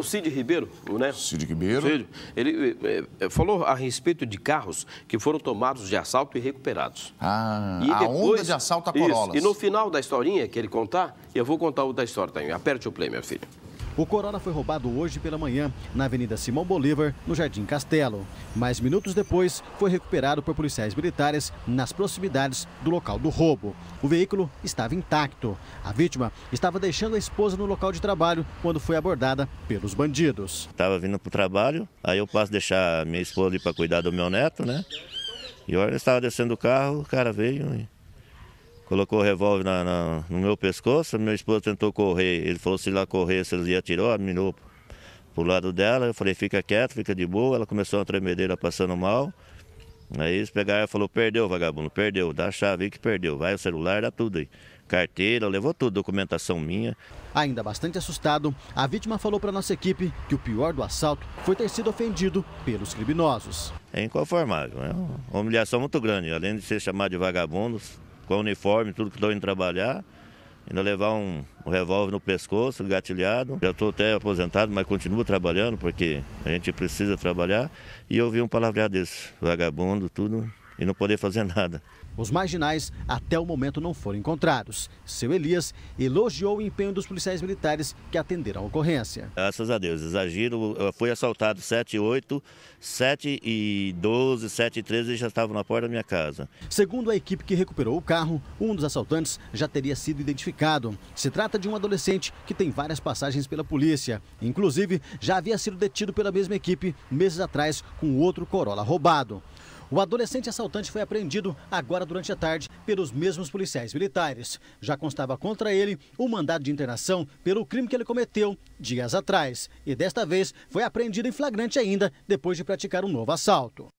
O Cid Ribeiro, né? Cid Ribeiro. Cid, ele é, falou a respeito de carros que foram tomados de assalto e recuperados. Ah, e a depois, onda de assalto a Corolla. E no final da historinha que ele contar, eu vou contar outra história também. Aperte o play, meu filho. O Corona foi roubado hoje pela manhã na Avenida Simão Bolívar, no Jardim Castelo, mas minutos depois foi recuperado por policiais militares nas proximidades do local do roubo. O veículo estava intacto. A vítima estava deixando a esposa no local de trabalho quando foi abordada pelos bandidos. Estava vindo para o trabalho, aí eu passo a deixar minha esposa ali para cuidar do meu neto, né? E olha, estava descendo o carro, o cara veio e colocou o revólver na, na, no meu pescoço, minha esposa tentou correr, ele falou se lá correr, se ele atirou, mirou pro lado dela, eu falei, fica quieto, fica de boa, ela começou a tremedeira passando mal, aí eles pegaram e falou, perdeu vagabundo, perdeu, dá a chave aí que perdeu, vai o celular, dá tudo aí. Carteira, levou tudo, documentação minha. Ainda bastante assustado, a vítima falou para nossa equipe que o pior do assalto foi ter sido ofendido pelos criminosos. É inconformável, né? é uma humilhação muito grande. Além de ser chamado de vagabundos, com uniforme, tudo que estou indo trabalhar. Ainda levar um, um revólver no pescoço, gatilhado. Já estou até aposentado, mas continuo trabalhando, porque a gente precisa trabalhar. E eu ouvi um palavreado desse, vagabundo, tudo e não poder fazer nada. Os marginais até o momento não foram encontrados. Seu Elias elogiou o empenho dos policiais militares que atenderam a ocorrência. Graças a Deus, exagero, eh, foi assaltado 7 e 8, 7 e 12, 7 e 13 já estavam na porta da minha casa. Segundo a equipe que recuperou o carro, um dos assaltantes já teria sido identificado. Se trata de um adolescente que tem várias passagens pela polícia. Inclusive, já havia sido detido pela mesma equipe meses atrás com outro Corolla roubado. O adolescente assaltante foi apreendido agora durante a tarde pelos mesmos policiais militares. Já constava contra ele o mandado de internação pelo crime que ele cometeu dias atrás. E desta vez foi apreendido em flagrante ainda depois de praticar um novo assalto.